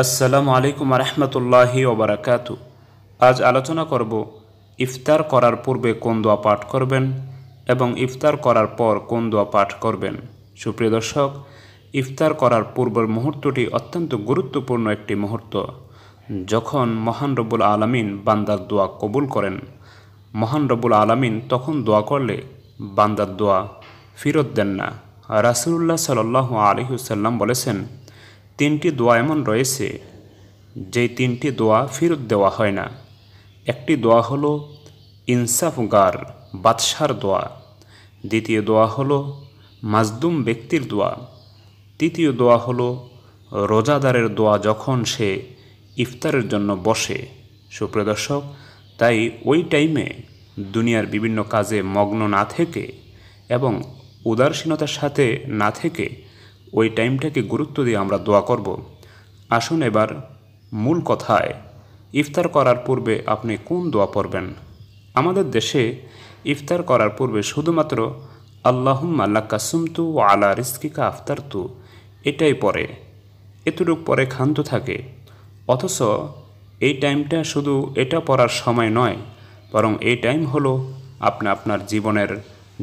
আসসালামু আলাইকুম রহমতুল্লাহি ওবরাকাত আজ আলোচনা করব ইফতার করার পূর্বে কোন দোয়া পাঠ করবেন এবং ইফতার করার পর কোন দোয়া পাঠ করবেন সুপ্রিয় দর্শক ইফতার করার পূর্বের মুহূর্তটি অত্যন্ত গুরুত্বপূর্ণ একটি মুহূর্ত যখন মহান রবুল আলমিন বান্দার দোয়া কবুল করেন মহান রবুল আলমিন তখন দোয়া করলে বান্দার দোয়া ফিরত দেন না রাসুল্লাহ সাল আলহিউসাল্লাম বলেছেন তিনটি দোয়া এমন রয়েছে যেই তিনটি দোয়া ফেরত দেওয়া হয় না একটি দোয়া হলো ইনসাফগার বাদশার দোয়া দ্বিতীয় দোয়া হলো মাজদুম ব্যক্তির দোয়া তৃতীয় দোয়া হলো রোজাদারের দোয়া যখন সে ইফতারের জন্য বসে সুপ্রিয় দর্শক তাই ওই টাইমে দুনিয়ার বিভিন্ন কাজে মগ্ন না থেকে এবং উদাসীনতার সাথে না থেকে ওই টাইমটাকে গুরুত্ব দিয়ে আমরা দোয়া করব আসুন এবার মূল কথায় ইফতার করার পূর্বে আপনি কোন দোয়া পড়বেন আমাদের দেশে ইফতার করার পূর্বে শুধুমাত্র আল্লাহুম্মা কাসুমতু ও আলা রিস্কিকা আফতারতু এটাই পরে এতটুক পরে ক্ষান্ত থাকে অথচ এই টাইমটা শুধু এটা পড়ার সময় নয় বরং এই টাইম হলো আপনি আপনার জীবনের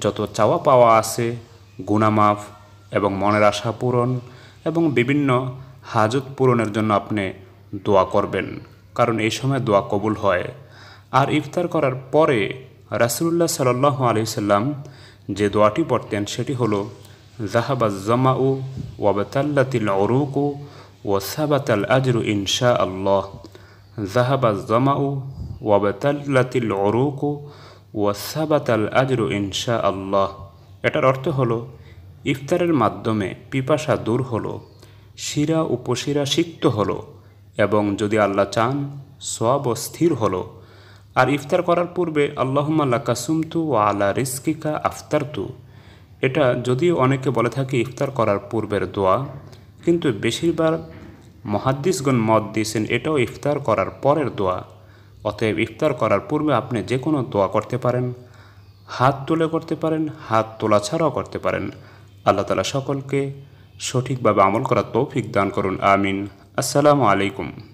যত চাওয়া পাওয়া আছে গুণামাফ এবং মনের আশা পূরণ এবং বিভিন্ন হাজত পূরণের জন্য আপনি দোয়া করবেন কারণ এই সময় দোয়া কবুল হয় আর ইফতার করার পরে রাসুল্লাহ আলি সাল্লাম যে দোয়াটি পড়তেন সেটি হল জাহাবা জামাউ ওয়াবতাল্লাতিল অরুকু ওয়াসাবাতাল আজরু ইনশা আল্লাহ জাহাবা জামাউ ওয়াবতাল্লাতিল অরুকু ওয়াসাবাতাল আজরু ইনশা আল্লাহ এটার অর্থ হলো ইফতারের মাধ্যমে পিপাসা দূর হলো শিরা উপশিরা সিক্ত হলো এবং যদি আল্লাহ চান সব স্থির হলো আর ইফতার করার পূর্বে আল্লাহমা কাসুমতু ও আলা রিস্কিকা আফতারতু এটা যদিও অনেকে বলে থাকে ইফতার করার পূর্বের দোয়া কিন্তু বেশিরভাগ মহাদ্দিসগণ মত দিয়েছেন এটাও ইফতার করার পরের দোয়া অতএব ইফতার করার পূর্বে আপনি যে কোনো দোয়া করতে পারেন হাত তুলে করতে পারেন হাত তোলা ছাড়াও করতে পারেন আল্লাহ তালা সকলকে সঠিকভাবে আমল করার তৌফিক দান করুন আমিন আসসালামু আলাইকুম